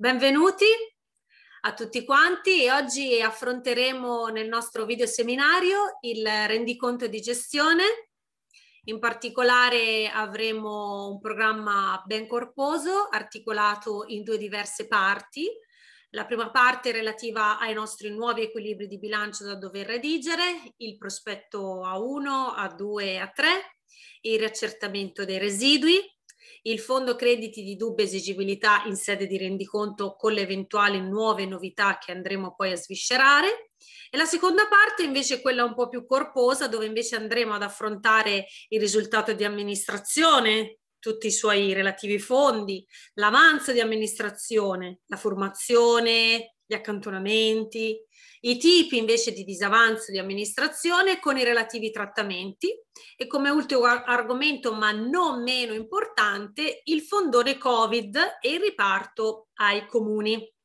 Benvenuti a tutti quanti e oggi affronteremo nel nostro video seminario il rendiconto di gestione. In particolare avremo un programma ben corposo articolato in due diverse parti. La prima parte relativa ai nostri nuovi equilibri di bilancio da dover redigere, il prospetto A1, A2 e A3, il riaccertamento dei residui, il fondo crediti di dubbia esigibilità in sede di rendiconto con le eventuali nuove novità che andremo poi a sviscerare. E la seconda parte invece è quella un po' più corposa, dove invece andremo ad affrontare il risultato di amministrazione, tutti i suoi relativi fondi, l'avanzo di amministrazione, la formazione, gli accantonamenti, i tipi invece di disavanzo di amministrazione con i relativi trattamenti e come ultimo argomento, ma non meno importante, il fondone Covid e il riparto ai comuni.